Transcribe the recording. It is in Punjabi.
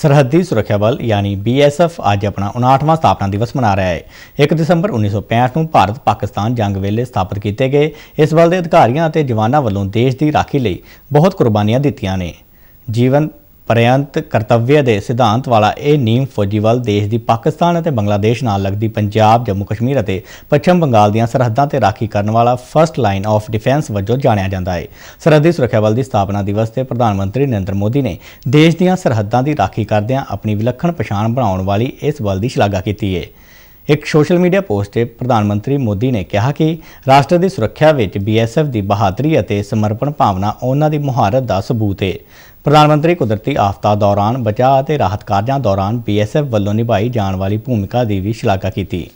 ਸਰਹੱਦੀ ਸੁਰੱਖਿਆ ਬਲ ਯਾਨੀ ਬੀਐਸਐਫ ਅੱਜ ਆਪਣਾ 59ਵਾਂ ਸਥਾਪਨਾ ਦਿਵਸ ਮਨਾ ਰਿਹਾ ਹੈ 1 ਦਸੰਬਰ 1965 ਨੂੰ ਭਾਰਤ-ਪਾਕਿਸਤਾਨ ਜੰਗ ਵੇਲੇ ਸਥਾਪਿਤ ਕੀਤੇ ਗਏ ਇਸ ਬਲ ਦੇ ਅਧਿਕਾਰੀਆਂ ਅਤੇ ਜਵਾਨਾਂ ਵੱਲੋਂ ਦੇਸ਼ ਦੀ ਰਾਖੀ ਲਈ ਬਹੁਤ ਕੁਰਬਾਨੀਆਂ ਦਿੱਤੀਆਂ ਨੇ ਜੀਵਨ ਪਰਯੰਤ ਕਰਤਵਯ ਦੇ ਸਿਧਾਂਤ ਵਾਲਾ ਇਹ ਨੀਮ ਵੱਲ ਦੇਸ਼ ਦੀ ਪਾਕਿਸਤਾਨ ਅਤੇ ਬੰਗਲਾਦੇਸ਼ ਨਾਲ ਲੱਗਦੀ ਪੰਜਾਬ ਜੰਮੂ ਕਸ਼ਮੀਰ ਅਤੇ ਪੱਛਮ ਬੰਗਾਲ ਦੀਆਂ ਸਰਹੱਦਾਂ ਤੇ ਰਾਖੀ ਕਰਨ ਵਾਲਾ ਫਰਸਟ ਲਾਈਨ ਆਫ ਡਿਫੈਂਸ ਵਜੋਂ ਜਾਣਿਆ ਜਾਂਦਾ ਹੈ ਸਰਹੱਦੀ ਸੁਰੱਖਿਆ ਬਲ ਦੀ ਸਥਾਪਨਾ ਦਿਵਸ ਤੇ ਪ੍ਰਧਾਨ ਮੰਤਰੀ ਨਰਿੰਦਰ ਮੋਦੀ ਨੇ ਦੇਸ਼ ਦੀਆਂ ਸਰਹੱਦਾਂ ਦੀ ਰਾਖੀ ਕਰਦਿਆਂ ਆਪਣੀ ਵਿਲੱਖਣ ਪਛਾਣ ਬਣਾਉਣ ਵਾਲੀ ਇਸ ਬਲ ਦੀ ਸ਼ਲਾਘਾ ਕੀਤੀ ਹੈ ਇੱਕ ਸੋਸ਼ਲ ਮੀਡੀਆ ਪੋਸਟ 'ਤੇ ਪ੍ਰਧਾਨ ਮੰਤਰੀ ਮੋਦੀ ਨੇ ਕਿਹਾ ਕਿ ਰਾਸ਼ਟਰ ਦੀ ਸੁਰੱਖਿਆ ਵਿੱਚ ਬੀਐਸਐਫ ਦੀ ਬਹਾਦਰੀ ਅਤੇ ਸਮਰਪਣ ਭਾਵਨਾ ਉਹਨਾਂ ਦੀ ਮੁਹਾਰਤ ਦਾ ਸਬੂਤ ਹੈ ਪ੍ਰਧਾਨ ਮੰਤਰੀ ਕੁਦਰਤੀ ਆਫਤਾਂ ਦੌਰਾਨ ਬਚਾਅ ਅਤੇ ਰਾਹਤ ਕਾਰਜਾਂ ਦੌਰਾਨ ਬੀਐਸਐਫ ਵੱਲੋਂ ਨਿਭਾਈ ਜਾਣ ਵਾਲੀ ਭੂਮਿਕਾ ਦੀ ਵੀ ਸ਼ਲਾਘਾ ਕੀਤੀ